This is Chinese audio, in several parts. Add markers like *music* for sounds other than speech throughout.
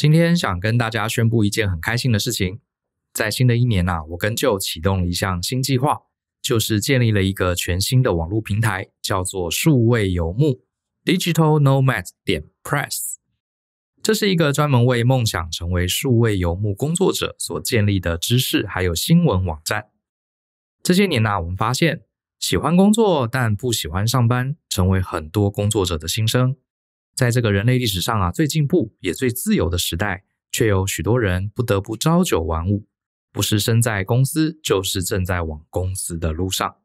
今天想跟大家宣布一件很开心的事情，在新的一年呢，我跟舅启动了一项新计划，就是建立了一个全新的网络平台，叫做数位游牧 （Digital Nomad 点 Press）。这是一个专门为梦想成为数位游牧工作者所建立的知识还有新闻网站。这些年呢，我们发现喜欢工作但不喜欢上班，成为很多工作者的心声。在这个人类历史上啊最进步也最自由的时代，却有许多人不得不朝九晚五，不是身在公司，就是正在往公司的路上。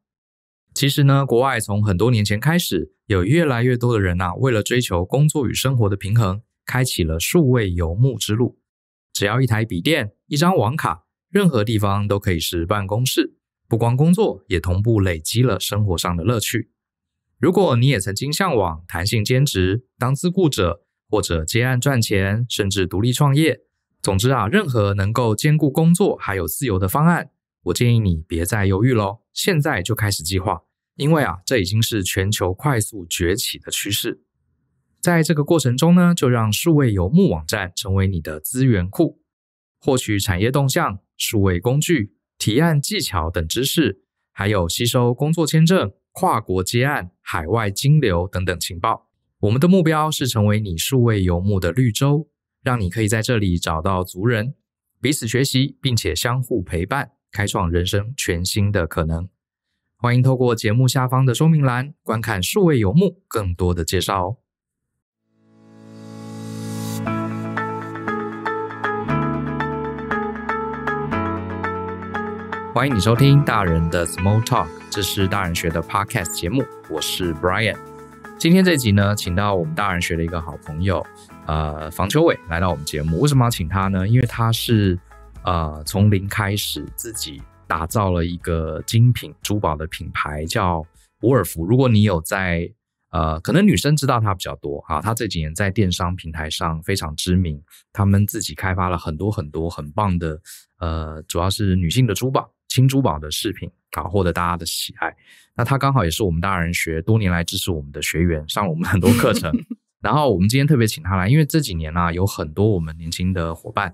其实呢，国外从很多年前开始，有越来越多的人呐，为了追求工作与生活的平衡，开启了数位游牧之路。只要一台笔电、一张网卡，任何地方都可以是办公室。不光工作，也同步累积了生活上的乐趣。如果你也曾经向往弹性兼职、当自雇者，或者接案赚钱，甚至独立创业，总之啊，任何能够兼顾工作还有自由的方案，我建议你别再犹豫喽，现在就开始计划，因为啊，这已经是全球快速崛起的趋势。在这个过程中呢，就让数位游牧网站成为你的资源库，获取产业动向、数位工具、提案技巧等知识，还有吸收工作签证。跨国接案、海外金流等等情报，我们的目标是成为你数位游牧的绿洲，让你可以在这里找到族人，彼此学习，并且相互陪伴，开创人生全新的可能。欢迎透过节目下方的说明栏观看数位游牧更多的介绍。哦。欢迎你收听大人的 Small Talk。这是大人学的 Podcast 节目，我是 Brian。今天这集呢，请到我们大人学的一个好朋友，呃，房秋伟来到我们节目。为什么要请他呢？因为他是呃，从零开始自己打造了一个精品珠宝的品牌，叫伍尔福。如果你有在呃，可能女生知道他比较多啊，他这几年在电商平台上非常知名。他们自己开发了很多很多很棒的呃，主要是女性的珠宝、轻珠宝的饰品。啊，获得大家的喜爱。那他刚好也是我们大人学多年来支持我们的学员，上我们很多课程。*laughs* 然后我们今天特别请他来，因为这几年呢，有很多我们年轻的伙伴，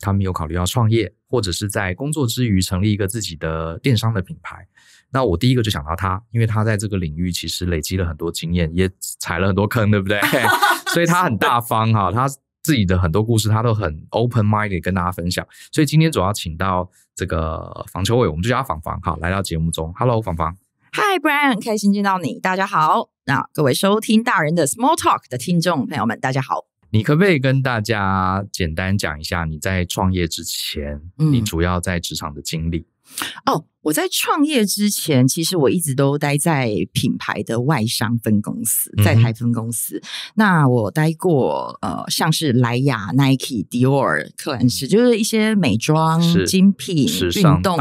他们有考虑要创业，或者是在工作之余成立一个自己的电商的品牌。那我第一个就想到他，因为他在这个领域其实累积了很多经验，也踩了很多坑，对不对？*laughs* *laughs* 所以他很大方哈，他。自己的很多故事，他都很 open mind 跟大家分享，所以今天主要请到这个房秋伟，我们就叫他房房，好，来到节目中，Hello，房房，Hi，Brian，开心见到你，大家好，那各位收听大人的 Small Talk 的听众朋友们，大家好，你可不可以跟大家简单讲一下你在创业之前，你主要在职场的经历？哦。我在创业之前，其实我一直都待在品牌的外商分公司，在台分公司。那我待过呃，像是莱雅、Nike、Dior、克兰斯，就是一些美妆精品、时尚的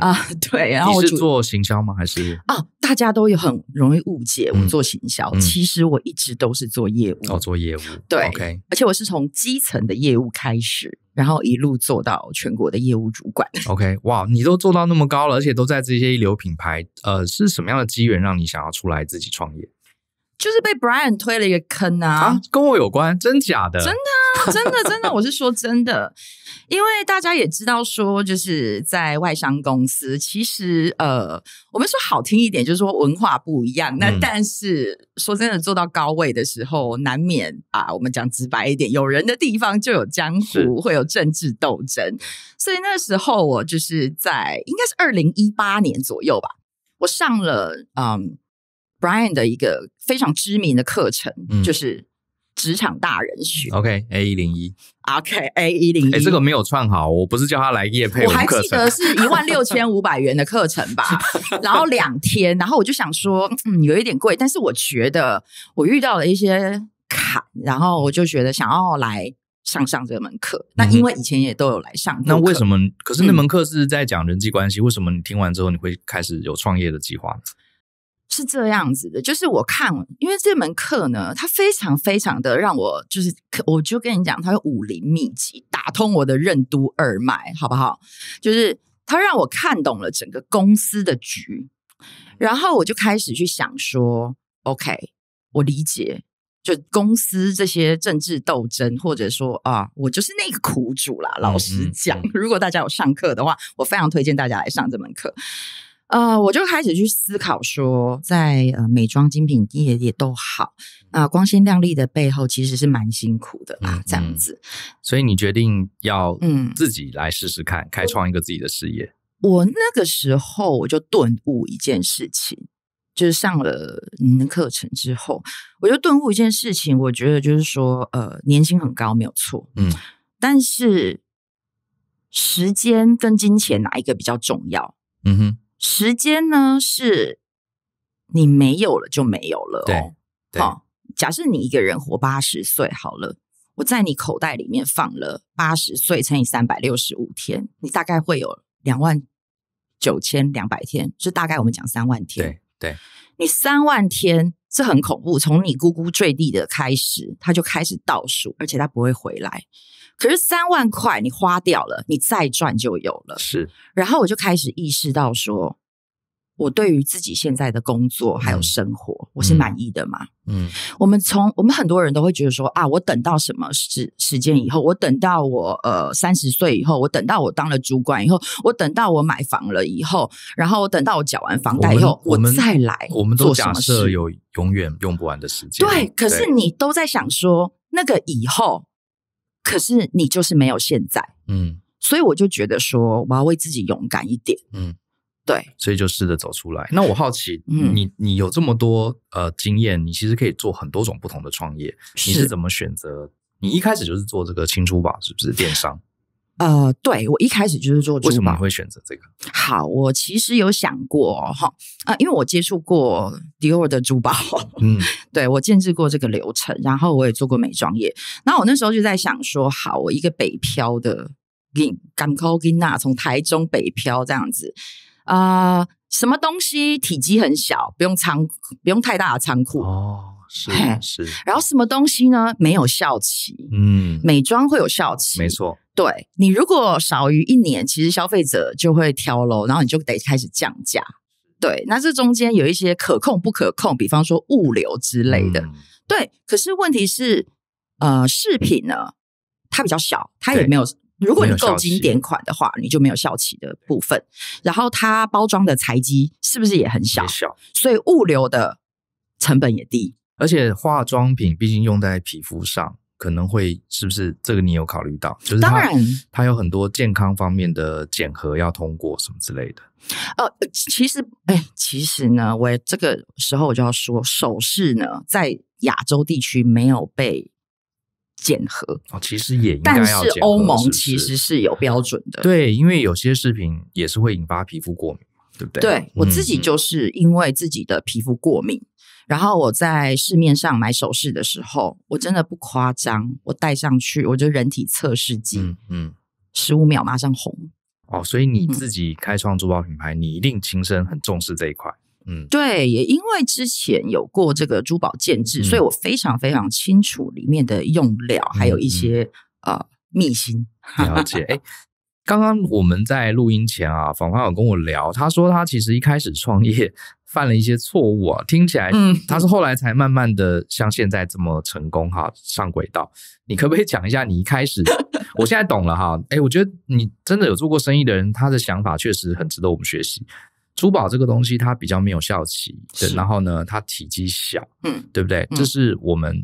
啊。对，然后我是做行销吗？还是啊？大家都有很容易误解我做行销，其实我一直都是做业务，哦，做业务。对，OK。而且我是从基层的业务开始，然后一路做到全国的业务主管。OK，哇，你都做到那么。高了，而且都在这些一流品牌。呃，是什么样的机缘让你想要出来自己创业？就是被 Brian 推了一个坑啊，跟我有关，真假的，真的。真的，真的，我是说真的，因为大家也知道，说就是在外商公司，其实呃，我们说好听一点，就是说文化不一样。那但是说真的，做到高位的时候，难免啊，我们讲直白一点，有人的地方就有江湖，会有政治斗争。所以那时候我就是在，应该是二零一八年左右吧，我上了嗯，Brian 的一个非常知名的课程，就是。职场大人学。OK A 一零一。OK A 一零一。这个没有串好，我不是叫他来夜配。我还记得是 *laughs* 一万六千五百元的课程吧，*laughs* 然后两天，然后我就想说，嗯，有一点贵，但是我觉得我遇到了一些坎，然后我就觉得想要来上上这门课。那因为以前也都有来上，那为什么？可是那门课是在讲人际关系，为什么你听完之后你会开始有创业的计划呢？是这样子的，就是我看，因为这门课呢，它非常非常的让我，就是我就跟你讲，它有武林秘籍，打通我的任督二脉，好不好？就是它让我看懂了整个公司的局，然后我就开始去想说，OK，我理解，就公司这些政治斗争，或者说啊，我就是那个苦主啦。老实讲，如果大家有上课的话，我非常推荐大家来上这门课。呃，我就开始去思考说，在呃美妆精品业也都好光鲜亮丽的背后其实是蛮辛苦的啦。这样子，所以你决定要嗯自己来试试看，开创一个自己的事业。我那个时候我就顿悟一件事情，就是上了您的课程之后，我就顿悟一件事情。我觉得就是说，呃，年薪很高没有错，嗯，但是时间跟金钱哪一个比较重要？嗯哼。时间呢是，你没有了就没有了。对，好，假设你一个人活八十岁好了，我在你口袋里面放了八十岁乘以三百六十五天，你大概会有两万九千两百天，就大概我们讲三万天。对，对，你三万天。这很恐怖，从你咕咕坠地的开始，他就开始倒数，而且他不会回来。可是三万块你花掉了，你再赚就有了。是，然后我就开始意识到说。我对于自己现在的工作还有生活，我是满意的嘛？嗯，我们从我们很多人都会觉得说啊，我等到什么时时间以后，我等到我呃三十岁以后，我等到我当了主管以后，我等到我买房了以后，然后等到我缴完房贷以后，我们再来，我们都假设有永远用不完的时间。对，可是你都在想说那个以后，可是你就是没有现在。嗯，所以我就觉得说，我要为自己勇敢一点。嗯。对，所以就试着走出来。那我好奇，你你有这么多呃经验，你其实可以做很多种不同的创业，你是怎么选择？你一开始就是做这个轻珠宝，是不是电商？呃，对，我一开始就是做珠宝。为什么会选择这个？好，我其实有想过哈啊，因为我接触过迪奥的珠宝，嗯，对我见证过这个流程，然后我也做过美妆业。那我那时候就在想说，好，我一个北漂的，Gin、Gum、Col、Gina，从台中北漂这样子。啊，什么东西体积很小，不用仓，不用太大的仓库哦，是是。然后什么东西呢？没有效期，嗯，美妆会有效期，没错。对你如果少于一年，其实消费者就会挑楼，然后你就得开始降价。对，那这中间有一些可控不可控，比方说物流之类的，对。可是问题是，呃，饰品呢，它比较小，它也没有。如果你够经典款的话，你就没有效期的部分，然后它包装的材积是不是也很小？所以物流的成本也低。而且化妆品毕竟用在皮肤上，可能会是不是这个你有考虑到？就是当然，它有很多健康方面的检核要通过什么之类的。呃，其实哎，其实呢，我这个时候我就要说，首饰呢在亚洲地区没有被。检核，其实也应该要。但是欧盟其实是有标准的，对，因为有些饰品也是会引发皮肤过敏，对不对？对我自己就是因为自己的皮肤过敏，然后我在市面上买首饰的时候，我真的不夸张，我戴上去我就人体测试机，嗯，十五秒马上红。哦，所以你自己开创珠宝品牌，你一定亲身很重视这一块。嗯，对，也因为之前有过这个珠宝建制，所以我非常非常清楚里面的用料，还有一些呃秘辛了解。哎，刚刚我们在录音前啊，访客有跟我聊，他说他其实一开始创业犯了一些错误啊，听起来，嗯，他是后来才慢慢的像现在这么成功哈，上轨道。你可不可以讲一下你一开始？我现在懂了哈，哎，我觉得你真的有做过生意的人，他的想法确实很值得我们学习。珠宝这个东西它比较没有效期，然后呢，它体积小，嗯，对不对？这是我们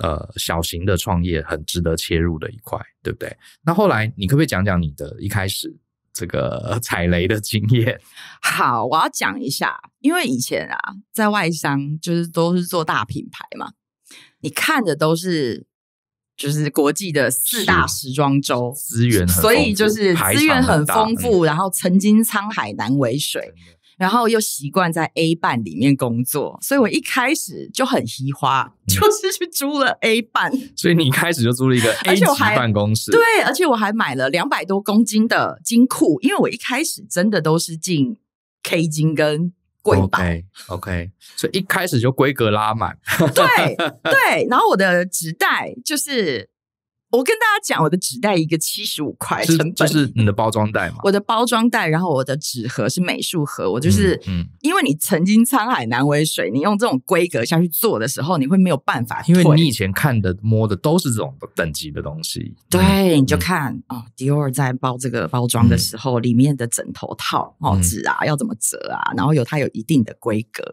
呃小型的创业很值得切入的一块，对不对？那后来你可不可以讲讲你的一开始这个 *laughs* 踩雷的经验？*laughs* 好，我要讲一下，因为以前啊在外商就是都是做大品牌嘛，你看的都是。就是国际的四大时装周资源，所以就是资源很丰富。然后曾经沧海难为水，然后又习惯在 A 办里面工作，所以我一开始就很惜花，*laughs* 就是去租了 A 办。*laughs* 所以你一开始就租了一个 A 办办公室，对，而且我还买了两百多公斤的金库，因为我一开始真的都是进 K 金跟。规格，OK，所以一开始就规格拉满。对对，然后我的纸袋就是。我跟大家讲，我的纸袋一个七十五块，是就是你的包装袋嘛？我的包装袋，然后我的纸盒是美术盒，我就是，嗯，因为你曾经沧海难为水，你用这种规格下去做的时候，你会没有办法，因为你以前看的摸的都是这种等级的东西。对，你就看哦，d i o r 在包这个包装的时候，里面的枕头套哦纸啊，要怎么折啊，然后有它有一定的规格。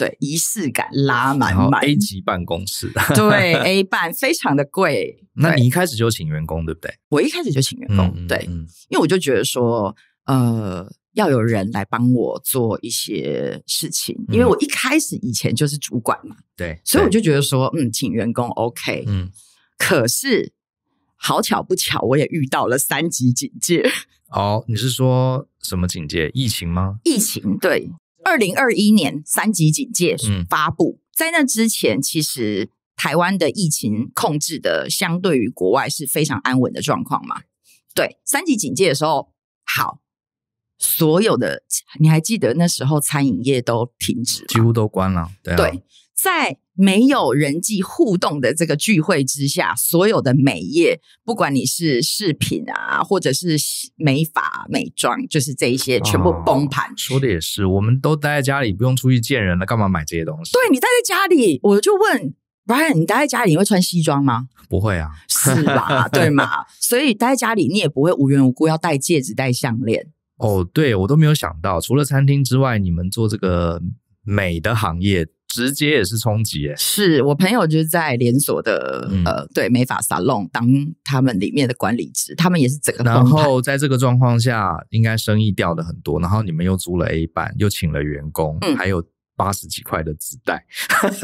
对，仪式感拉满满。A 级办公室，对 *laughs* A 办非常的贵。那你一开始就请员工，对不对？我一开始就请员工，对，因为我就觉得说，呃，要有人来帮我做一些事情，因为我一开始以前就是主管嘛，对，所以我就觉得说，嗯，请员工 OK，嗯。可是好巧不巧，我也遇到了三级警戒。*laughs* 哦，你是说什么警戒？疫情吗？疫情，对。二零二一年三级警戒发布，在那之前，其实台湾的疫情控制的相对于国外是非常安稳的状况嘛？对，三级警戒的时候，好，所有的，你还记得那时候餐饮业都停止，几乎都关了，对。在没有人际互动的这个聚会之下，所有的美业，不管你是饰品啊，或者是美发、美妆，就是这一些，全部崩盘。说的也是，我们都待在家里，不用出去见人了，干嘛买这些东西？对你待在家里，我就问 Brian，你待在家里你会穿西装吗？不会啊，*laughs* 是吧？对吗？所以待在家里，你也不会无缘无故要戴戒指、戴项链。哦，对，我都没有想到，除了餐厅之外，你们做这个美的行业。直接也是冲击诶，是我朋友就是在连锁的呃，对美发沙龙当他们里面的管理职，他们也是整个。然后在这个状况下，应该生意掉的很多。然后你们又租了 A 班，又请了员工，还有八十几块的纸袋，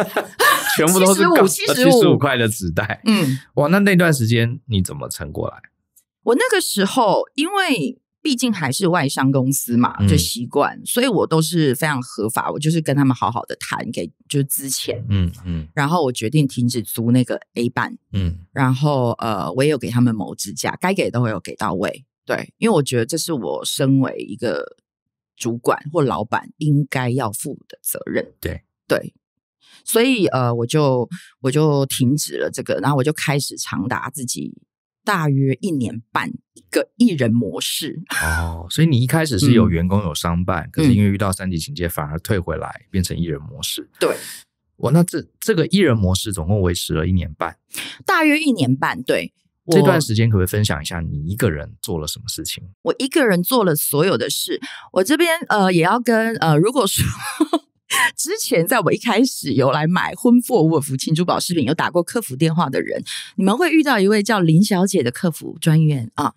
*laughs* 全部都是五七十五块的纸袋。嗯，哇，那那段时间你怎么撑过来？我那个时候因为。毕竟还是外商公司嘛，就习惯，所以我都是非常合法。我就是跟他们好好的谈，给就是资钱，嗯嗯。然后我决定停止租那个 A 班，嗯。然后呃，我也有给他们谋支架，该给都会有给到位。对，因为我觉得这是我身为一个主管或老板应该要负的责任。对对，所以呃，我就我就停止了这个，然后我就开始长达自己。大约一年半一个艺人模式哦，所以你一开始是有员工有商办，可是因为遇到三级警戒，反而退回来变成艺人模式。对，我那这这个艺人模式总共维持了一年半，大约一年半。对，这段时间可不可以分享一下你一个人做了什么事情？我一个人做了所有的事。我这边呃也要跟呃如果说。*laughs* 之前在我一开始有来买婚 f 沃 r 庆珠宝饰品，有打过客服电话的人，你们会遇到一位叫林小姐的客服专员啊，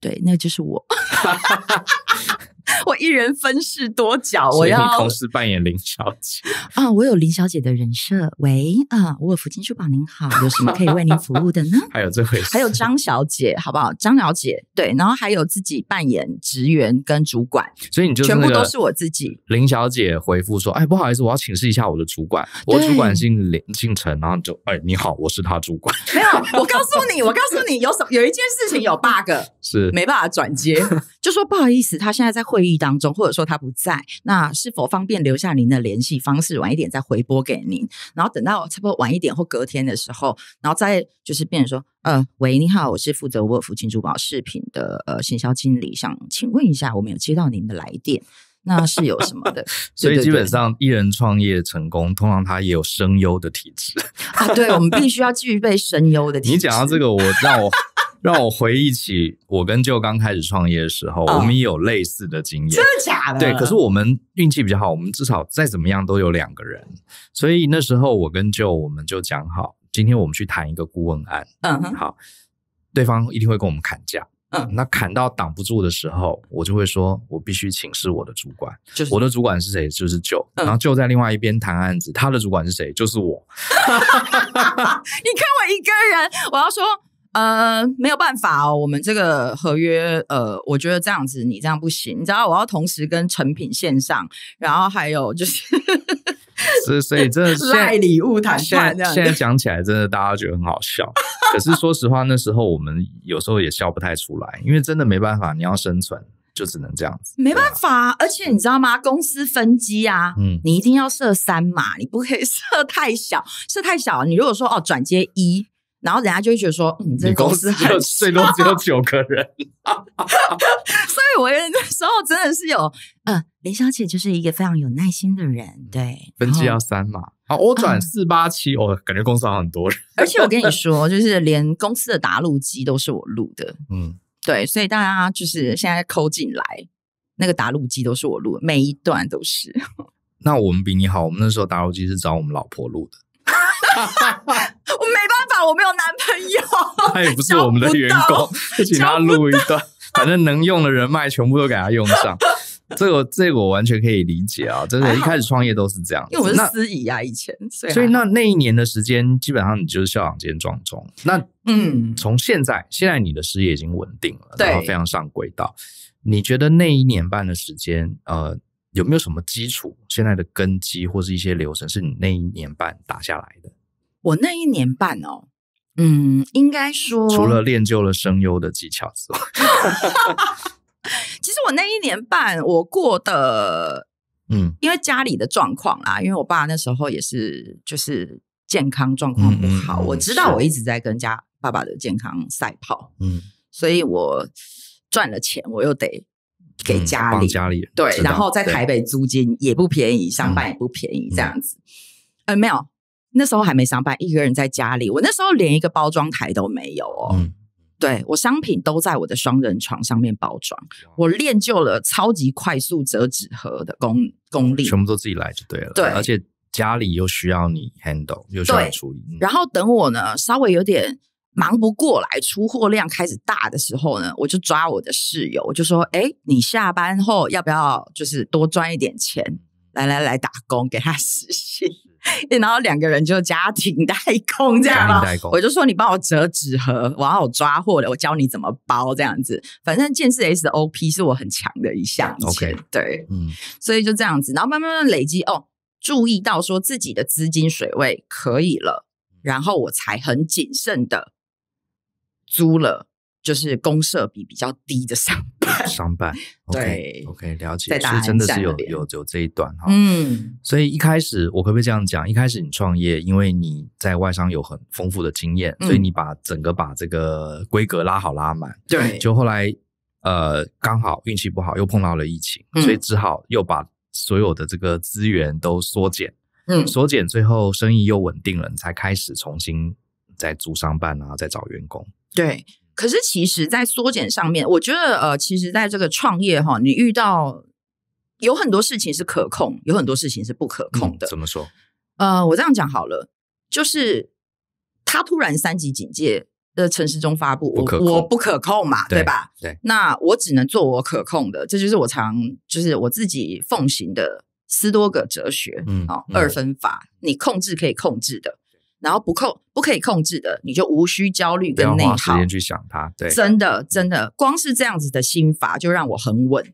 对，那就是我。*laughs* *laughs* 我一人分饰多角，我要同时扮演林小姐啊！我有林小姐的人设。喂，啊，沃尔夫金书宝您好，有什么可以为您服务的呢？*laughs* 还有这回，还有张小姐，好不好？张小姐，对，然后还有自己扮演职员跟主管，所以你就全部都是我自己。林小姐回复说：“哎，不好意思，我要请示一下我的主管，我主管姓林，姓陈，然后就哎，你好，我是他主管。没有，我告诉你，我告诉你，有什有一件事情有 bug，*laughs* 是没办法转接，就说不好意思，他现在在。”会议当中，或者说他不在，那是否方便留下您的联系方式，晚一点再回拨给您？然后等到差不多晚一点或隔天的时候，然后再就是变成说，呃，喂，你好，我是负责沃尔夫金珠宝饰品的呃行销经理，想请问一下，我们有接到您的来电，那是有什么的？*laughs* 所以基本上，艺人创业成功，通常他也有声优的体质啊。对，我们必须要具备声优的。*laughs* 你讲到这个，我让我。让我回忆起我跟舅刚开始创业的时候，我们也有类似的经验，真的假的？对，可是我们运气比较好，我们至少再怎么样都有两个人，所以那时候我跟舅我们就讲好，今天我们去谈一个顾问案，嗯，好，对方一定会跟我们砍价，嗯，那砍到挡不住的时候，我就会说，我必须请示我的主管，就是我的主管是谁，就是舅，然后舅在另外一边谈案子，他的主管是谁，就是我 *laughs* *laughs* 你看我一个人，我要说。呃，没有办法哦，我们这个合约，呃，我觉得这样子你这样不行，你知道我要同时跟成品线上，然后还有就是，所以，所以真的 *laughs* 赖礼物谈，现在现在讲起来真的大家觉得很好笑，可是说实话那时候我们有时候也笑不太出来，因为真的没办法，你要生存就只能这样子，没办法，而且你知道吗？公司分机啊，嗯，你一定要设三码，你不可以设太小，设太小，你如果说哦转接一。然后人家就会觉得说，嗯，这公司最多只有九个人，*laughs* 所以我也那时候真的是有，呃，林小姐就是一个非常有耐心的人，对，分期要三嘛，好，我转四八七，我感觉公司好很多人，*laughs* 而且我跟你说，就是连公司的打录机都是我录的，嗯，对，所以大家就是现在抠进来，那个打录机都是我录，每一段都是。*laughs* 那我们比你好，我们那时候打录机是找我们老婆录的。我没办法，我没有男朋友。*laughs* 他也不是我们的员工，就请他录一段，反正能用的人脉全部都给他用上。这个，这个我完全可以理解啊，真的，一开始创业都是这样。因为我是私企啊，以前，所以那那一年的时间，基本上你就是校长兼庄总。那，嗯，从现在，现在你的事业已经稳定了，对，非常上轨道。你觉得那一年半的时间，呃，有没有什么基础？现在的根基或是一些流程，是你那一年半打下来的？我那一年半哦，嗯，应该说，除了练就了声优的技巧之外，*laughs* 其实我那一年半我过的，嗯，因为家里的状况啊，因为我爸那时候也是就是健康状况不好，我知道我一直在跟家爸爸的健康赛跑，嗯，所以我赚了钱，我又得给家里家里对，然后在台北租金也不便宜，上班也不便宜，这样子，嗯，没有。那时候还没上班，一个人在家里。我那时候连一个包装台都没有哦。嗯。对我商品都在我的双人床上面包装。我练就了超级快速折纸盒的功功力。全部都自己来就对了。对。而且家里又需要你 handle，又需要处理。然后等我呢稍微有点忙不过来，出货量开始大的时候呢，我就抓我的室友，我就说：“哎，你下班后要不要就是多赚一点钱？来来来，打工给他实习。” *laughs* 然后两个人就家庭代工这样我就说你帮我折纸盒，我要有抓货的，我教你怎么包这样子。反正建设 SOP 是我很强的一项。OK，对，嗯，所以就这样子，然后慢慢慢慢累积哦，注意到说自己的资金水位可以了，然后我才很谨慎的租了，就是公社比比较低的商。商 *laughs* 办，*laughs* 对，OK，了解，是真的是有有有这一段哈，嗯，所以一开始我可不可以这样讲？一开始你创业，因为你在外商有很丰富的经验，所以你把整个把这个规格拉好拉满，对，就后来呃刚好运气不好又碰到了疫情，所以只好又把所有的这个资源都缩减，嗯，缩减最后生意又稳定了，才开始重新在租商办啊，再找员工，对。可是，其实，在缩减上面，我觉得，呃，其实，在这个创业哈，你遇到有很多事情是可控，有很多事情是不可控的。怎么说？呃，我这样讲好了，就是他突然三级警戒的城市中发布不可我不可控嘛，对吧？对。那我只能做我可控的，这就是我常就是我自己奉行的斯多葛哲学，嗯哦，二分法，你控制可以控制的。然后不控不可以控制的，你就无需焦虑跟内耗。时间去想它。对，真的真的，光是这样子的心法就让我很稳。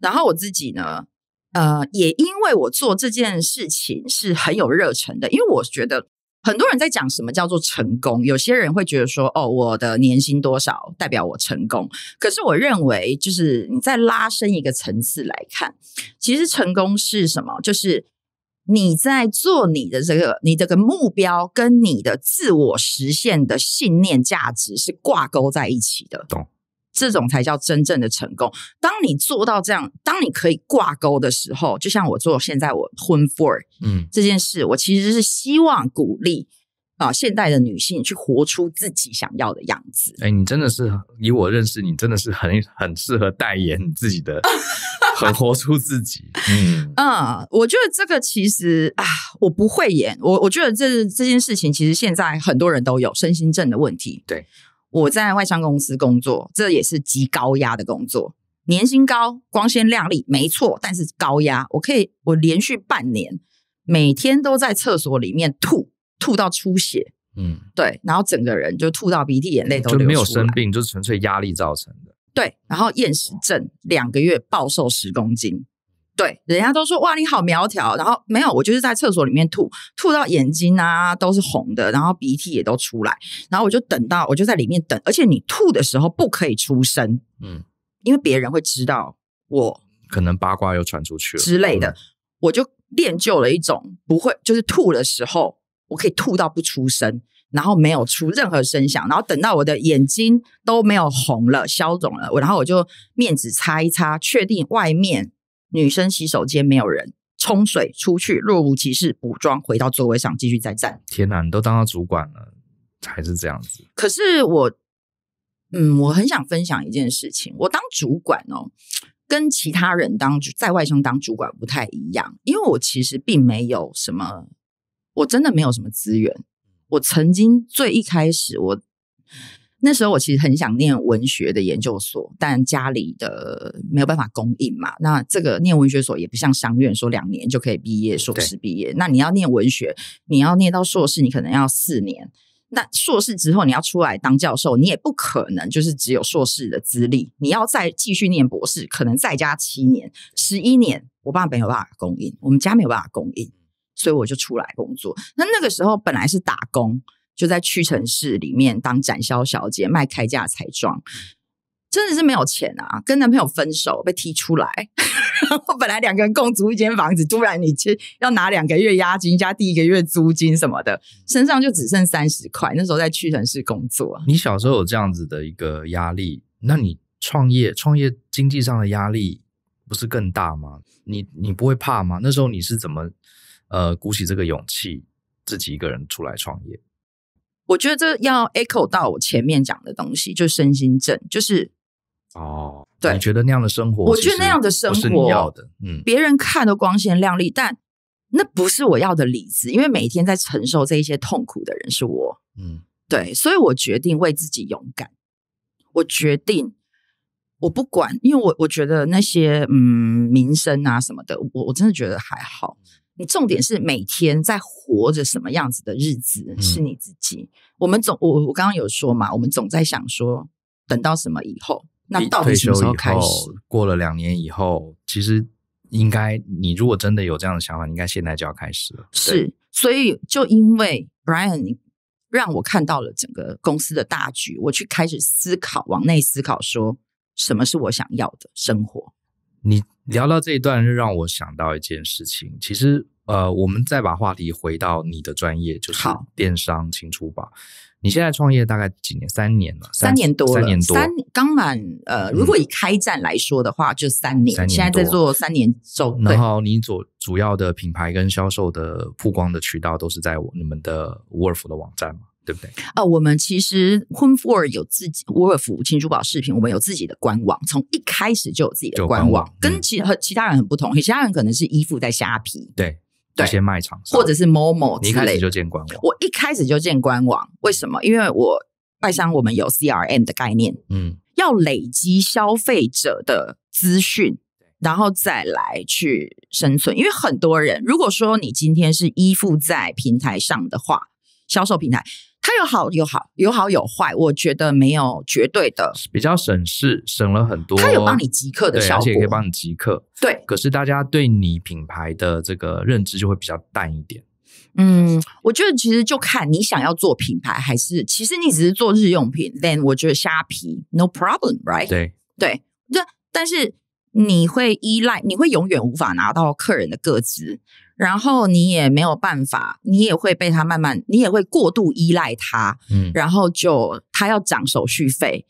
然后我自己呢，呃，也因为我做这件事情是很有热忱的，因为我觉得很多人在讲什么叫做成功，有些人会觉得说，哦，我的年薪多少代表我成功。可是我认为，就是你再拉伸一个层次来看，其实成功是什么，就是。你在做你的这个，你这个目标跟你的自我实现的信念价值是挂钩在一起的，懂？这种才叫真正的成功。当你做到这样，当你可以挂钩的时候，就像我做现在我婚 fo，嗯，这件事，我其实是希望鼓励。啊，现代的女性去活出自己想要的样子。哎，你真的是以我认识你，真的是很很适合代言你自己的，很活出自己。嗯，*laughs* 我觉得这个其实啊，我不会演。我我觉得这这件事情，其实现在很多人都有身心症的问题。对我在外商公司工作，这也是极高压的工作，年薪高、光鲜亮丽，没错，但是高压。我可以，我连续半年每天都在厕所里面吐。吐到出血，嗯，对，然后整个人就吐到鼻涕、眼泪都流出就没有生病，就是纯粹压力造成的。对，然后厌食症，两个月暴瘦十公斤。对，人家都说哇，你好苗条。然后没有，我就是在厕所里面吐，吐到眼睛啊都是红的，然后鼻涕也都出来。然后我就等到，我就在里面等。而且你吐的时候不可以出声，嗯，因为别人会知道我可能八卦又传出去了之类的。我就练就了一种不会，就是吐的时候。我可以吐到不出声，然后没有出任何声响，然后等到我的眼睛都没有红了、消肿了，我然后我就面纸擦一擦，确定外面女生洗手间没有人，冲水出去，若无其事补妆，回到座位上继续再站。天哪，你都当到主管了，还是这样子？可是我，嗯，我很想分享一件事情，我当主管哦，跟其他人当在外商当主管不太一样，因为我其实并没有什么。我真的没有什么资源。我曾经最一开始，我那时候我其实很想念文学的研究所，但家里的没有办法供应嘛。那这个念文学所也不像商院说两年就可以毕业，硕士毕业。那你要念文学，你要念到硕士，你可能要四年。那硕士之后你要出来当教授，你也不可能就是只有硕士的资历，你要再继续念博士，可能再加七年、十一年。我爸没有办法供应，我们家没有办法供应。所以我就出来工作。那那个时候本来是打工，就在屈臣氏里面当展销小姐卖开架彩妆，真的是没有钱啊！跟男朋友分手被踢出来，我本来两个人共租一间房子，突然你就要拿两个月押金加第一个月租金什么的，身上就只剩三十块。那时候在屈臣氏工作，你小时候有这样子的一个压力，那你创业创业经济上的压力不是更大吗？你你不会怕吗？那时候你是怎么？呃，鼓起这个勇气，自己一个人出来创业。我觉得这要 echo 到我前面讲的东西，就身心症，就是哦，对，你觉得那样的生活？我觉得那样的生活是要的，嗯，别人看都光鲜亮丽，但那不是我要的理智，因为每天在承受这些痛苦的人是我，嗯，对，所以我决定为自己勇敢。我决定，我不管，因为我我觉得那些嗯名声啊什么的，我我真的觉得还好。你重点是每天在活着什么样子的日子是你自己。我们总我我刚刚有说嘛，我们总在想说等到什么以后，那到底什么时候开始？过了两年以后，其实应该你如果真的有这样的想法，应该现在就要开始了。是，所以就因为 Brian 让我看到了整个公司的大局，我去开始思考，往内思考，说什么是我想要的生活。你聊到这一段，就让我想到一件事情。其实，呃，我们再把话题回到你的专业，就是电商轻出吧。你现在创业大概几年？三年了，三年多，三年多，三刚满。呃，如果以开战来说的话，就三年。现在在做三年，周。然后，你主主要的品牌跟销售的曝光的渠道，都是在你们的沃尔夫的网站吗？对不对？啊，我们其实婚富儿有自己，我们服务珠宝饰品，我们有自己的官网，从一开始就有自己的官网，跟其和其他人很不同。其他人可能是依附在虾皮，对一些卖场，或者是某某你类，一开始就建官网。我一开始就建官网，为什么？因为我外商我们有 CRM 的概念，嗯，要累积消费者的资讯，然后再来去生存。因为很多人，如果说你今天是依附在平台上的话，销售平台。有好有好有好有坏，我觉得没有绝对的，比较省事，省了很多。它有帮你即刻的效果，而且可以帮你即刻。对，可是大家对你品牌的这个认知就会比较淡一点。嗯，我觉得其实就看你想要做品牌，还是其实你只是做日用品。Then 我觉得虾皮 no problem，right？对对，但但是。你会依赖，你会永远无法拿到客人的个资，然后你也没有办法，你也会被他慢慢，你也会过度依赖他，嗯，然后就他要涨手续费，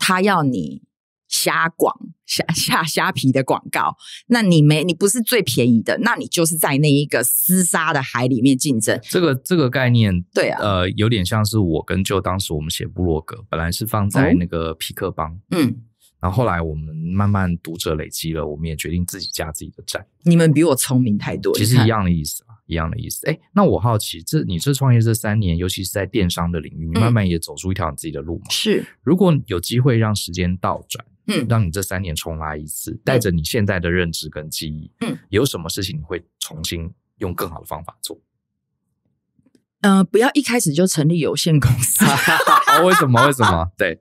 他要你瞎广，瞎瞎瞎皮的广告，那你没，你不是最便宜的，那你就是在那一个厮杀的海里面竞争，这个这个概念，对啊，呃，有点像是我跟就当时我们写部落格，本来是放在那个皮克邦，嗯。然后后来我们慢慢读者累积了，我们也决定自己加自己的站。你们比我聪明太多，其实一样的意思啊，一样的意思。哎，那我好奇，这你这创业这三年，尤其是在电商的领域，你慢慢也走出一条你自己的路嘛？是。如果有机会让时间倒转，嗯，让你这三年重来一次，带着你现在的认知跟记忆，嗯，有什么事情会重新用更好的方法做？嗯，不要一开始就成立有限公司。*laughs* 为什么？为什么？*laughs* 对。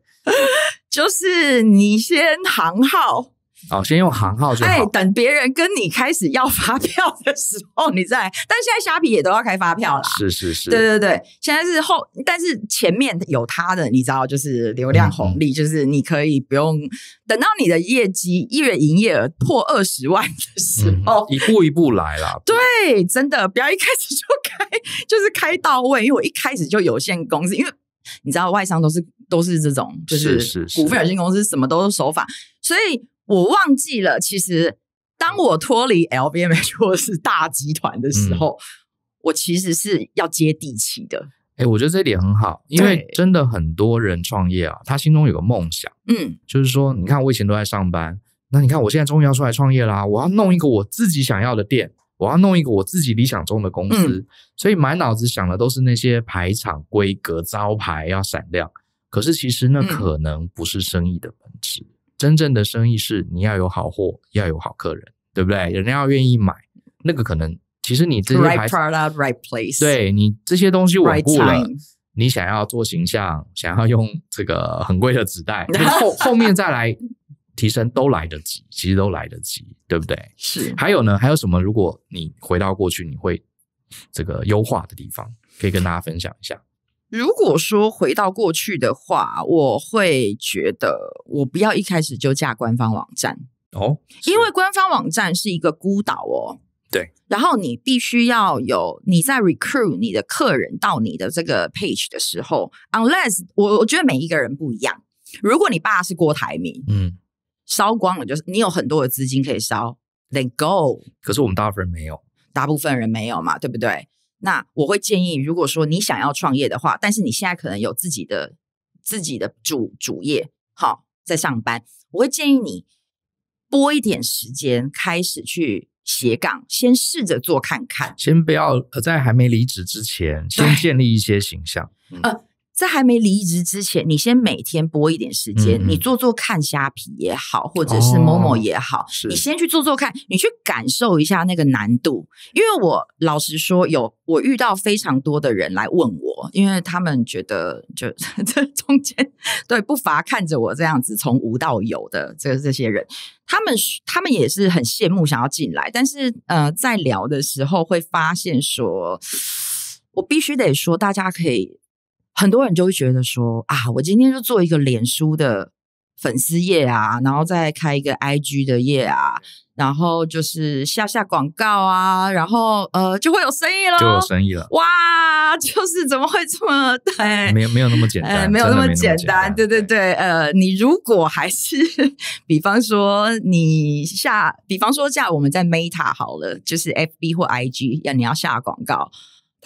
就是你先行号，哦，先用行号就好。哎，等别人跟你开始要发票的时候，你再。但现在虾皮也都要开发票啦，是是是，对对对。现在是后，但是前面有他的，你知道，就是流量红利，就是你可以不用等到你的业绩一月营业额破二十万的时候，一步一步来啦。对，真的不要一开始就开，*laughs* 就是开到位，因为我一开始就有限公司，因为。你知道外商都是都是这种，就是股份有限公司，什么都是手法。所以我忘记了，其实当我脱离 LVMH *laughs* 或是大集团的时候，我其实是要接地气的。哎，我觉得这一点很好，因为真的很多人创业啊，他心中有个梦想，嗯，就是说，你看我以前都在上班，那你看我现在终于要出来创业啦，我要弄一个我自己想要的店。我要弄一个我自己理想中的公司，所以满脑子想的都是那些排场、规格、招牌要闪亮。可是其实那可能不是生意的本质。真正的生意是你要有好货，要有好客人，对不对？人家要愿意买，那个可能其实你这些 right product right place 对你这些东西稳固了，你想要做形象，想要用这个很贵的纸袋，后 *laughs* 后面再来。提升都来得及，其实都来得及，对不对？是。还有呢？还有什么？如果你回到过去，你会这个优化的地方，可以跟大家分享一下。如果说回到过去的话，我会觉得我不要一开始就架官方网站哦，因为官方网站是一个孤岛哦。对。然后你必须要有你在 recruit 你的客人到你的这个 page 的时候，unless 我我觉得每一个人不一样。如果你爸是郭台铭，嗯。烧光了就是你有很多的资金可以烧 h e n go。可是我们大部分人没有，大部分人没有嘛，对不对？那我会建议，如果说你想要创业的话，但是你现在可能有自己的自己的主主业，好，在上班，我会建议你拨一点时间开始去斜杠，先试着做看看。先不要呃，在还没离职之前，先建立一些形象。嗯。在还没离职之前，你先每天播一点时间，你做做看虾皮也好，或者是某某也好，你先去做做看，你去感受一下那个难度。因为我老实说，有我遇到非常多的人来问我，因为他们觉得就 *laughs* 这中间对不乏看着我这样子从无到有的这这些人，他们他们也是很羡慕想要进来，但是呃，在聊的时候会发现说，*sighs* 我必须得说，大家可以。很多人就会觉得说啊，我今天就做一个脸书的粉丝页啊，然后再开一个 IG 的页啊，然后就是下下广告啊，然后呃就会有生意喽，就有生意了，哇，*laughs* 就是怎么会这么对？没有没有那么简单，没有那么简单，对对对，呃，你如果还是，比方说你下，比方说像我们在 Meta 好了，就是 FB 或 IG，要你要下广告。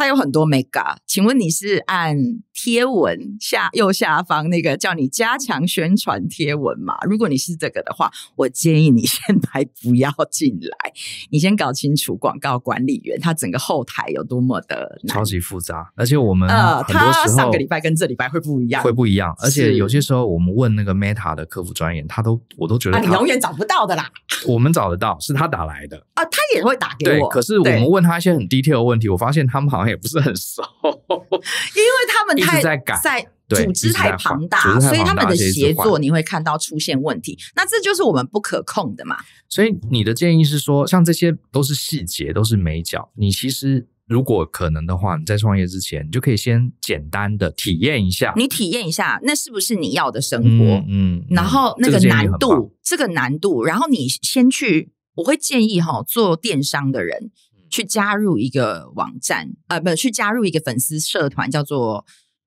他有很多 mega，请问你是按贴文下右下方那个叫你加强宣传贴文吗？如果你是这个的话，我建议你现在不要进来，*laughs* 你先搞清楚广告管理员他整个后台有多么的超级复杂，而且我们呃，他上个礼拜跟这礼拜会不一样，会不一样。而且有些时候我们问那个 meta 的客服专员，他都我都觉得你永远找不到的啦。我们找得到，是他打来的啊。他也会打给我，可是我们问他一些很 detail 的问题，我发现他们好像也不是很熟，*laughs* 因为他们太在改，在组织太庞大，所以他们的协作你会看到出现问题。那这就是我们不可控的嘛？所以你的建议是说，像这些都是细节，都是美角。你其实如果可能的话，你在创业之前，你就可以先简单的体验一下，你体验一下，那是不是你要的生活？嗯，然后那个难度，这个难度，然后你先去。我会建议哈做电商的人去加入一个网站，呃，不去加入一个粉丝社团，叫做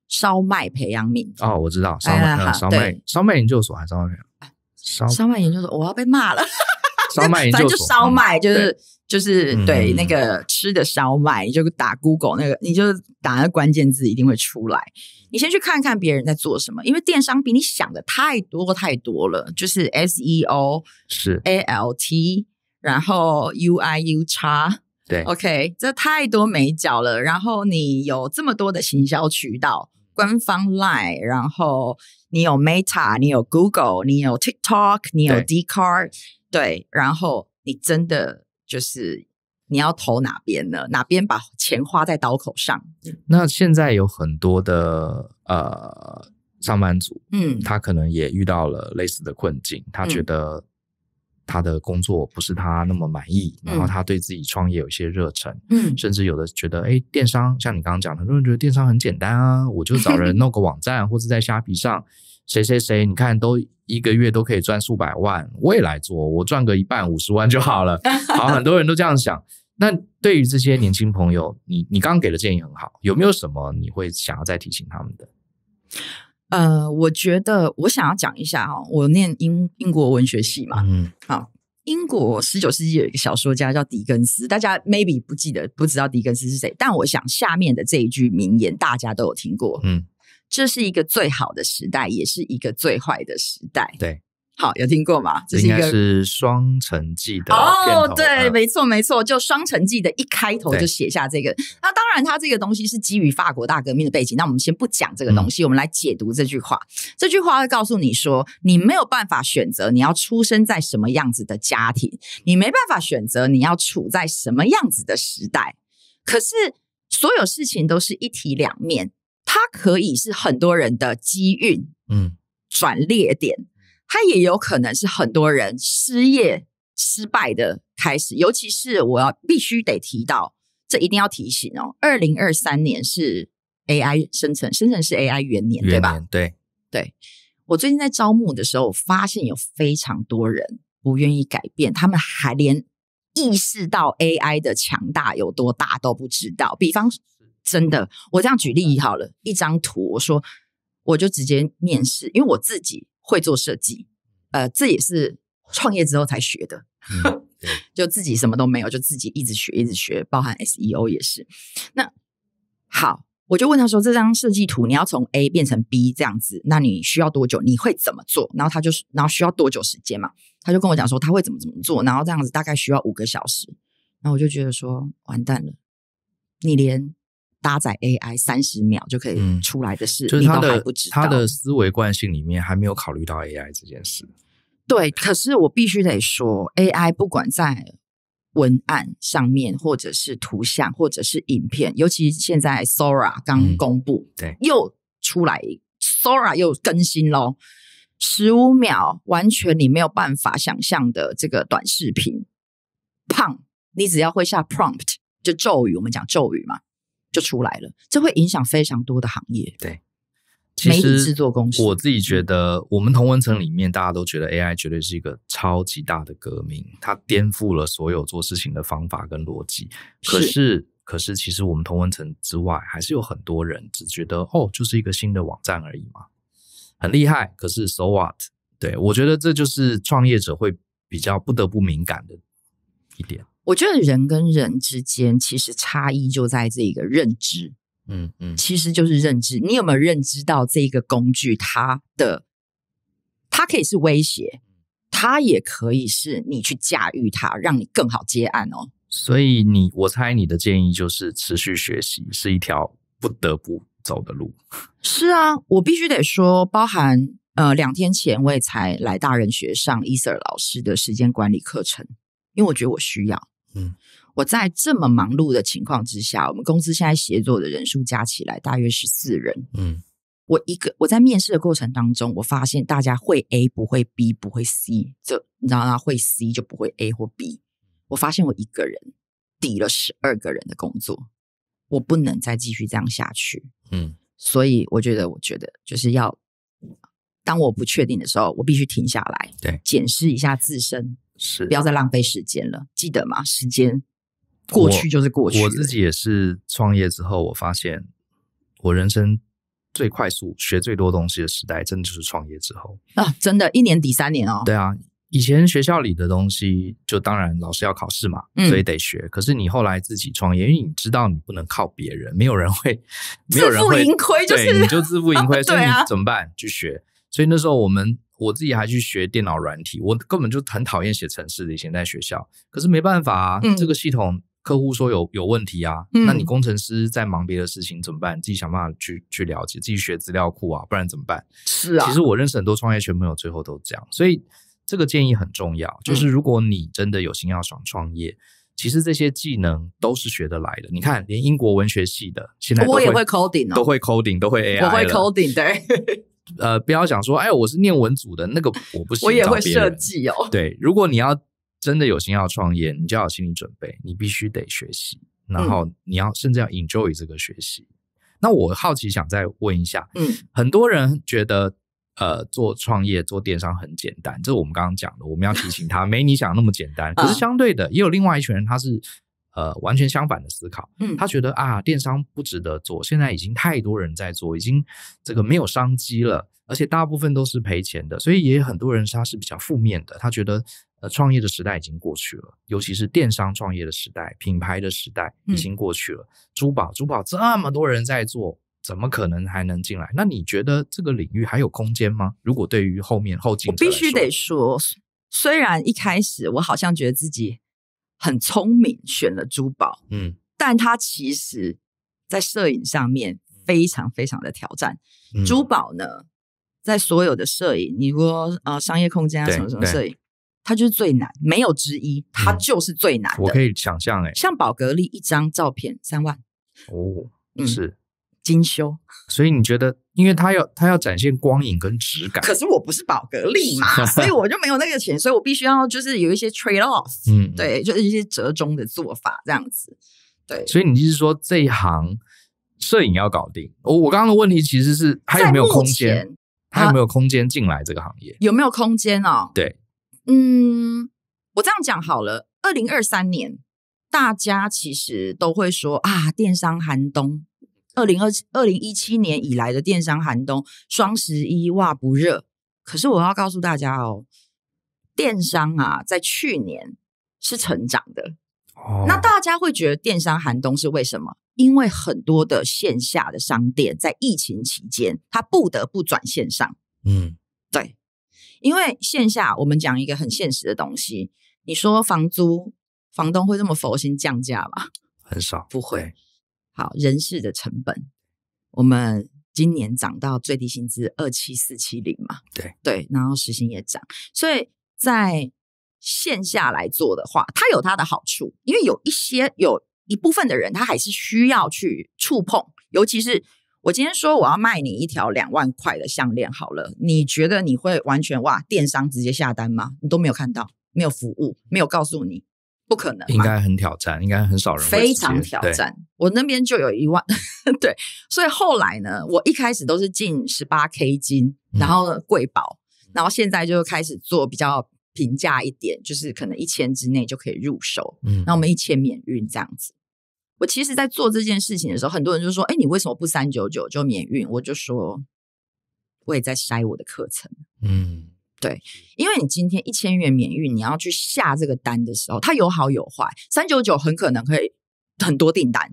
烧麦培养皿。哦，我知道烧麦，烧麦，烧麦研究所啊，烧麦培养，烧烧麦研究所，我要被骂了。*laughs* 烧麦 *laughs* 研究所，反正就烧麦，就是就是对那个吃的烧麦，你就打 Google 那个，你就打关键字，一定会出来。你先去看看别人在做什么，因为电商比你想的太多太多了，就是 SEO 是 ALT。然后 U I U 叉对，OK，这太多美角了。然后你有这么多的行销渠道，官方 Line，然后你有 Meta，你有 Google，你有 TikTok，你有 d e c a r d 对。然后你真的就是你要投哪边呢？哪边把钱花在刀口上？那现在有很多的呃上班族，嗯，他可能也遇到了类似的困境，他觉得。他的工作不是他那么满意，然后他对自己创业有一些热忱，嗯，甚至有的觉得，哎，电商像你刚刚讲的，很多人觉得电商很简单啊，我就找人 *laughs* 弄个网站，或者在虾皮上，谁谁谁，你看都一个月都可以赚数百万，我也来做，我赚个一半五十万就好了。好，很多人都这样想。那对于这些年轻朋友，你你刚刚给的建议很好，有没有什么你会想要再提醒他们的？呃，我觉得我想要讲一下哈，我念英英国文学系嘛，嗯，好，英国十九世纪有一个小说家叫狄更斯，大家 maybe 不记得不知道狄更斯是谁，但我想下面的这一句名言大家都有听过，嗯，这是一个最好的时代，也是一个最坏的时代，对。好，有听过吗？这个是《双城记》的哦，对，没错，没错，就《双城记》的一开头就写下这个。那当然，它这个东西是基于法国大革命的背景。那我们先不讲这个东西，我们来解读这句话。这句话会告诉你说，你没有办法选择你要出生在什么样子的家庭，你没办法选择你要处在什么样子的时代。可是，所有事情都是一体两面，它可以是很多人的机遇，嗯，转捩点。它也有可能是很多人失业失败的开始，尤其是我要必须得提到，这一定要提醒哦。二零二三年是 AI 生成，生成是 AI 元年，对吧？对对。我最近在招募的时候，发现有非常多人不愿意改变，他们还连意识到 AI 的强大有多大都不知道。比方，真的，我这样举例好了，一张图，我说我就直接面试，因为我自己。会做设计，呃，这也是创业之后才学的，*laughs* 就自己什么都没有，就自己一直学，一直学，包含 SEO 也是。那好，我就问他说：“这张设计图你要从 A 变成 B 这样子，那你需要多久？你会怎么做？”然后他就，然后需要多久时间嘛？他就跟我讲说他会怎么怎么做，然后这样子大概需要五个小时。然后我就觉得说完蛋了，你连。搭载 AI 三十秒就可以出来的事，你都还不知道。他的思维惯性里面还没有考虑到 AI 这件事。对，可是我必须得说，AI 不管在文案上面，或者是图像，或者是影片，尤其现在 Sora 刚公布，对，又出来 Sora 又更新喽，十五秒，完全你没有办法想象的这个短视频。胖，你只要会下 prompt，就咒语，我们讲咒语嘛。就出来了，这会影响非常多的行业。对，其实制作公司，我自己觉得，我们同文层里面，大家都觉得 AI 绝对是一个超级大的革命，它颠覆了所有做事情的方法跟逻辑。可是，可是，其实我们同文层之外，还是有很多人只觉得，哦，就是一个新的网站而已嘛，很厉害。可是，so what？对，我觉得这就是创业者会比较不得不敏感的一点。我觉得人跟人之间其实差异就在这个认知，嗯嗯，其实就是认知。你有没有认知到这个工具，它的它可以是威胁，它也可以是你去驾驭它，让你更好接案哦。所以你，我猜你的建议就是持续学习是一条不得不走的路。*laughs* 是啊，我必须得说，包含呃两天前我也才来大人学上伊瑟老师的时间管理课程，因为我觉得我需要。嗯，我在这么忙碌的情况之下，我们公司现在协作的人数加起来大约是四人。嗯，我一个我在面试的过程当中，我发现大家会 A 不会 B 不会 C，这你知道吗？会 C 就不会 A 或 B。我发现我一个人抵了十二个人的工作，我不能再继续这样下去。嗯，所以我觉得，我觉得就是要当我不确定的时候，我必须停下来，对，检视一下自身。是，不要再浪费时间了，记得吗？时间过去就是过去。我自己也是创业之后，我发现我人生最快速学最多东西的时代，真的就是创业之后啊！真的，一年抵三年哦。对啊，以前学校里的东西，就当然老师要考试嘛，所以得学。可是你后来自己创业，因为你知道你不能靠别人，没有人会，自负盈亏，对，你就自负盈亏，*laughs* 所以你怎么办？去学。所以那时候我们我自己还去学电脑软体，我根本就很讨厌写程式。以前在学校，可是没办法啊。这个系统客户说有有问题啊，那你工程师在忙别的事情怎么办？自己想办法去去了解，自己学资料库啊，不然怎么办？是啊。其实我认识很多创业圈朋友，最后都这样。所以这个建议很重要，就是如果你真的有心要想创业，其实这些技能都是学得来的。你看，连英国文学系的现在我也会 coding，都会 coding，都会 AI，我会 coding，对。呃，不要想说，哎，我是念文组的，那个我不。我也会设计哦。对，如果你要真的有心要创业，你就要有心理准备，你必须得学习，然后你要甚至要 enjoy 这个学习。那我好奇，想再问一下，嗯，很多人觉得，呃，做创业、做电商很简单，这是我们刚刚讲的，我们要提醒他，没你想那么简单。可是相对的，也有另外一群人，他是。呃，完全相反的思考，嗯，他觉得啊，电商不值得做，现在已经太多人在做，已经这个没有商机了，而且大部分都是赔钱的，所以也很多人他是比较负面的，他觉得呃，创业的时代已经过去了，尤其是电商创业的时代、品牌的时代已经过去了，珠宝珠宝这么多人在做，怎么可能还能进来？那你觉得这个领域还有空间吗？如果对于后面后进者我必须得说，虽然一开始我好像觉得自己。很聪明，选了珠宝，嗯，但他其实在摄影上面非常非常的挑战。珠宝呢，在所有的摄影，你说呃商业空间啊什么什么摄影，它就是最难，没有之一，它就是最难。我可以想象，哎，像宝格丽一张照片三万，哦，是。精修，所以你觉得，因为它要它要展现光影跟质感，可是我不是宝格利嘛，*laughs* 所以我就没有那个钱，所以我必须要就是有一些 trade off，嗯，对，就是一些折中的做法这样子，对，所以你就是说这一行摄影要搞定。我我刚刚的问题其实是还有没有空间，还有没有空间进来这个行业，有没有空间哦？对，嗯，我这样讲好了，二零二三年大家其实都会说啊，电商寒冬。二零二二零一七年以来的电商寒冬，双十一哇不热。可是我要告诉大家哦，电商啊，在去年是成长的。哦，那大家会觉得电商寒冬是为什么？因为很多的线下的商店在疫情期间，它不得不转线上。嗯，对。因为线下，我们讲一个很现实的东西，你说房租，房东会这么佛心降价吗？很少，不会。好人事的成本，我们今年涨到最低薪资二七四七零嘛？对对，然后时薪也涨，所以在线下来做的话，它有它的好处，因为有一些有一部分的人，他还是需要去触碰。尤其是我今天说我要卖你一条两万块的项链，好了，你觉得你会完全哇电商直接下单吗？你都没有看到，没有服务，没有告诉你。不可能，应该很挑战，应该很少人。非常挑战，我那边就有一万，对。所以后来呢，我一开始都是进十八 K 金，然后贵宝，然后现在就开始做比较平价一点，就是可能一千之内就可以入手。嗯，那我们一千免运这样子。我其实，在做这件事情的时候，很多人就说：“哎，你为什么不三九九就免运？”我就说，我也在筛我的课程。嗯。对，因为你今天一千元免运，你要去下这个单的时候，它有好有坏。三九九很可能可以很多订单，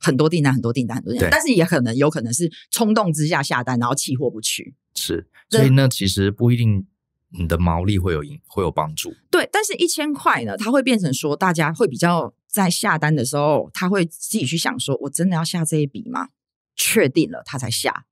很多订单，很多订单，很多订单，但是也可能有可能是冲动之下下单，然后气货不去。是，所以那其实不一定你的毛利会有影，会有帮助。对，但是一千块呢，它会变成说大家会比较在下单的时候，他会自己去想，说我真的要下这一笔吗？确定了，他才下。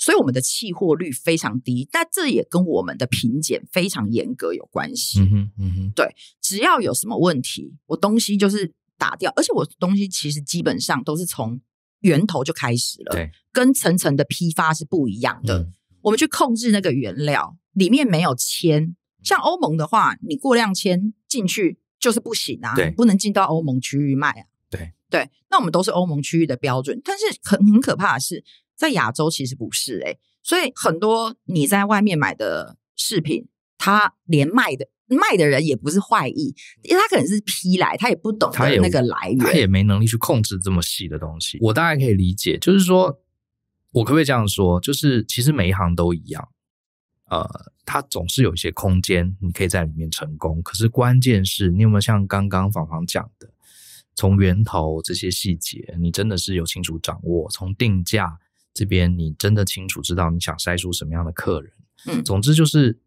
所以我们的弃货率非常低，但这也跟我们的品检非常严格有关系。嗯哼，嗯哼，对，只要有什么问题，我东西就是打掉，而且我东西其实基本上都是从源头就开始了，对，跟层层的批发是不一样的。我们去控制那个原料里面没有铅，像欧盟的话，你过量铅进去就是不行啊，不能进到欧盟区域卖啊，对，对，那我们都是欧盟区域的标准，但是很很可怕的是。在亚洲其实不是哎，所以很多你在外面买的饰品，他连卖的卖的人也不是坏意，因为他可能是批来，他也不懂那个来源，他也没能力去控制这么细的东西。我大概可以理解，就是说，我可不可以这样说？就是其实每一行都一样，呃，它总是有一些空间，你可以在里面成功。可是关键是你有没有像刚刚房房讲的，从源头这些细节，你真的是有清楚掌握，从定价。这边你真的清楚知道你想筛出什么样的客人，嗯，总之就是，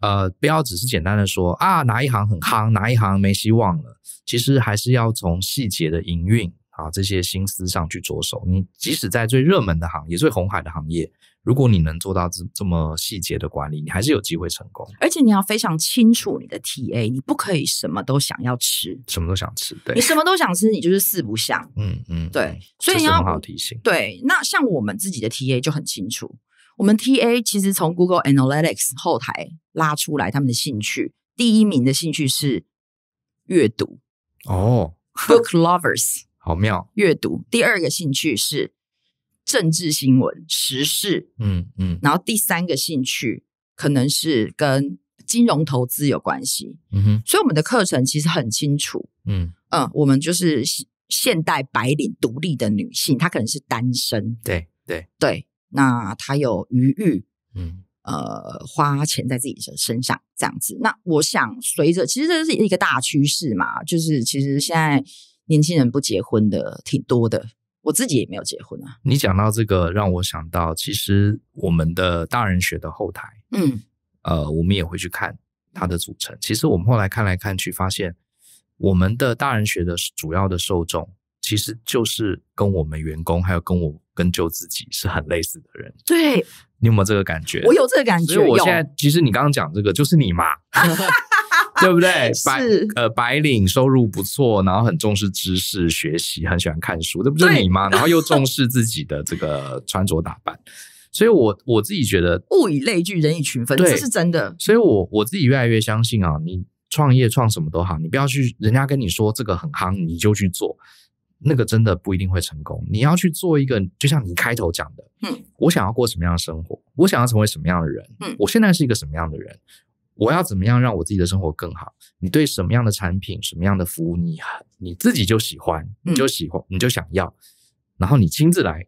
呃，不要只是简单的说啊哪一行很夯，哪一行没希望了，其实还是要从细节的营运啊这些心思上去着手。你即使在最热门的行业、最红海的行业。如果你能做到这这么细节的管理，你还是有机会成功。而且你要非常清楚你的 TA，你不可以什么都想要吃，什么都想吃，对，你什么都想吃，你就是四不像。嗯嗯，对，所以你要提醒。对，那像我们自己的 TA 就很清楚，我们 TA 其实从 Google Analytics 后台拉出来他们的兴趣，第一名的兴趣是阅读哦，Book Lovers，*laughs* 好妙，阅读。第二个兴趣是。政治新闻、时事，嗯嗯，然后第三个兴趣可能是跟金融投资有关系，嗯哼。所以我们的课程其实很清楚，嗯嗯，我们就是现代白领、独立的女性，她可能是单身，对对对，那她有余欲，嗯呃，花钱在自己的身上这样子。那我想，随着其实这是一个大趋势嘛，就是其实现在年轻人不结婚的挺多的。我自己也没有结婚啊。你讲到这个，让我想到，其实我们的大人学的后台，嗯，呃，我们也会去看它的组成。其实我们后来看来看去，发现我们的大人学的主要的受众，其实就是跟我们员工，还有跟我跟就自己是很类似的人。对你有没有这个感觉？我有这个感觉。所以我现在，其实你刚刚讲这个，就是你嘛。*laughs* *laughs* *laughs* 对不对？白呃，白领收入不错，然后很重视知识学习，很喜欢看书，这不就你吗？然后又重视自己的这个穿着打扮，所以，我我自己觉得物以类聚，人以群分，这是真的。所以，我我自己越来越相信啊，你创业创什么都好，你不要去人家跟你说这个很夯，你就去做，那个真的不一定会成功。你要去做一个，就像你开头讲的，嗯，我想要过什么样的生活？我想要成为什么样的人？嗯，我现在是一个什么样的人？我要怎么样让我自己的生活更好？你对什么样的产品、什么样的服务，你你自己就喜欢，你就喜欢，你就想要，然后你亲自来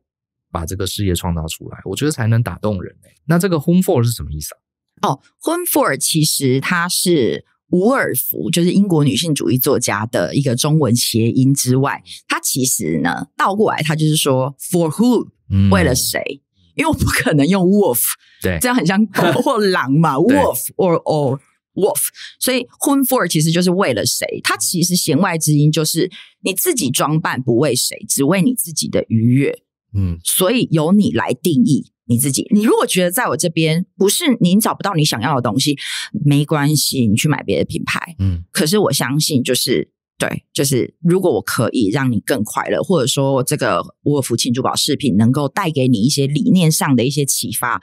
把这个事业创造出来，我觉得才能打动人。那这个 “home for” 是什么意思啊？哦，“home for” 其实它是伍尔福就是英国女性主义作家的一个中文谐音之外，它其实呢倒过来，它就是说 “for who”，为了谁。因为我不可能用 wolf，对，这样很像狗 *laughs* 或狼嘛，wolf or or wolf，所以 whom for 其实就是为了谁？它其实弦外之音就是你自己装扮不为谁，只为你自己的愉悦，嗯，所以由你来定义你自己。你如果觉得在我这边不是您找不到你想要的东西，没关系，你去买别的品牌，嗯。可是我相信就是。对，就是如果我可以让你更快乐，或者说这个沃夫庆珠宝饰品能够带给你一些理念上的一些启发，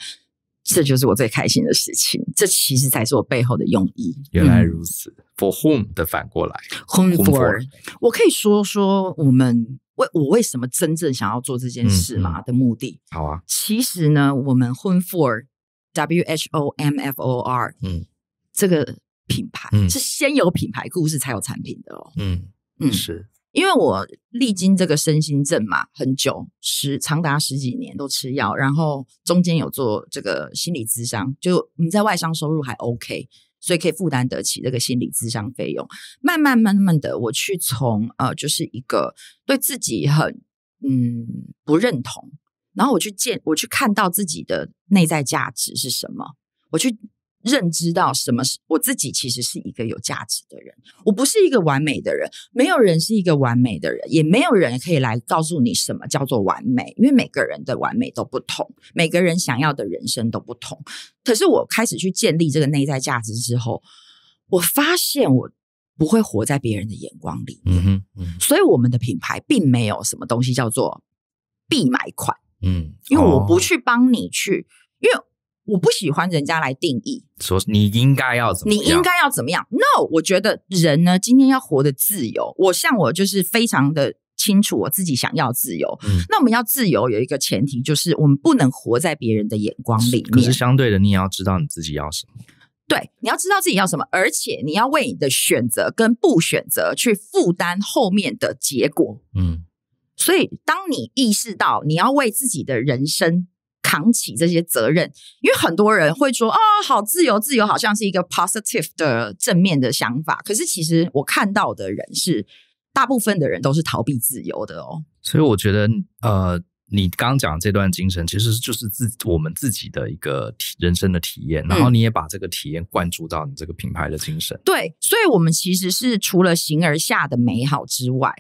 这就是我最开心的事情。这其实才是我背后的用意。原来如此，For whom 的反过来，Who for？我可以说说我们为我为什么真正想要做这件事吗？的目的。好啊。其实呢，我们 Who for？W H O M F O R？嗯，这个。品牌，嗯，是先有品牌故事才有产品的哦。嗯嗯，是因为我历经这个身心症嘛，很久，十长达十几年都吃药，然后中间有做这个心理咨商，就你在外商收入还 OK，所以可以负担得起这个心理咨商费用。慢慢慢慢的，我去从呃，就是一个对自己很嗯不认同，然后我去见，我去看到自己的内在价值是什么，我去。认知到什么是我自己，其实是一个有价值的人。我不是一个完美的人，没有人是一个完美的人，也没有人可以来告诉你什么叫做完美，因为每个人的完美都不同，每个人想要的人生都不同。可是我开始去建立这个内在价值之后，我发现我不会活在别人的眼光里嗯哼，所以我们的品牌并没有什么东西叫做必买款。嗯，因为我不去帮你去，因为。我不喜欢人家来定义，说你应该要怎么，你应该要怎么样？No，我觉得人呢，今天要活得自由。我像我就是非常的清楚我自己想要自由。那我们要自由，有一个前提就是我们不能活在别人的眼光里面。可是相对的，你也要知道你自己要什么。对，你要知道自己要什么，而且你要为你的选择跟不选择去负担后面的结果。嗯，所以当你意识到你要为自己的人生。扛起这些责任，因为很多人会说啊，好自由，自由好像是一个 positive 的正面的想法。可是其实我看到的人是，大部分的人都是逃避自由的哦。所以我觉得，呃，你刚讲这段精神，其实就是自我们自己的一个人生的体验，然后你也把这个体验灌注到你这个品牌的精神。对，所以我们其实是除了形而下的美好之外，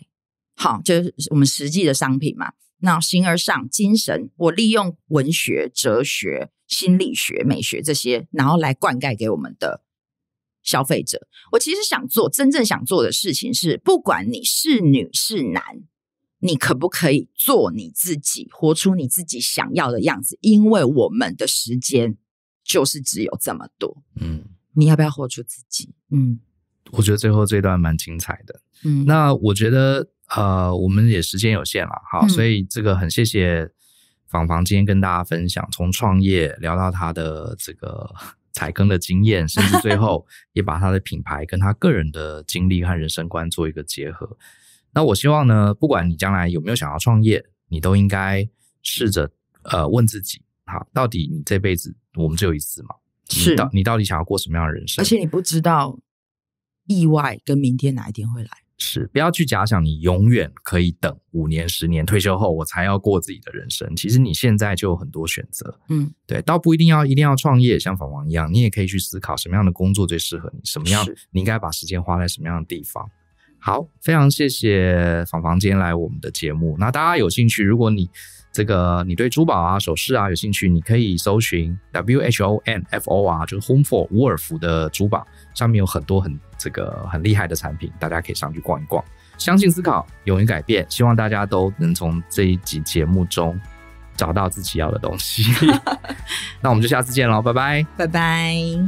好，就是我们实际的商品嘛。那形而上精神，我利用文学、哲学、心理学、美学这些，然后来灌溉给我们的消费者。我其实想做，真正想做的事情是，不管你是女是男，你可不可以做你自己，活出你自己想要的样子？因为我们的时间就是只有这么多。嗯，你要不要活出自己？嗯，我觉得最后这段蛮精彩的。嗯，那我觉得。呃，我们也时间有限了，好，所以这个很谢谢房房今天跟大家分享，从创业聊到他的这个 *laughs* 踩坑的经验，甚至最后 *laughs* 也把他的品牌跟他个人的经历和人生观做一个结合。那我希望呢，不管你将来有没有想要创业，你都应该试着呃问自己，好，到底你这辈子我们只有一次嘛？是，到你到底想要过什么样的人生？而且你不知道意外跟明天哪一天会来。是，不要去假想你永远可以等五年、十年退休后我才要过自己的人生。其实你现在就有很多选择，嗯，对，倒不一定要一定要创业，像仿王一样，你也可以去思考什么样的工作最适合你，什么样你应该把时间花在什么样的地方。好，非常谢谢房房今天来我们的节目。那大家有兴趣，如果你这个你对珠宝啊、首饰啊有兴趣，你可以搜寻 W H O N F O R 就是 Home for w 尔 o l f 的珠宝，上面有很多很。这个很厉害的产品，大家可以上去逛一逛。相信思考，勇于改变，希望大家都能从这一集节目中找到自己要的东西。*laughs* 那我们就下次见喽，拜拜，拜拜。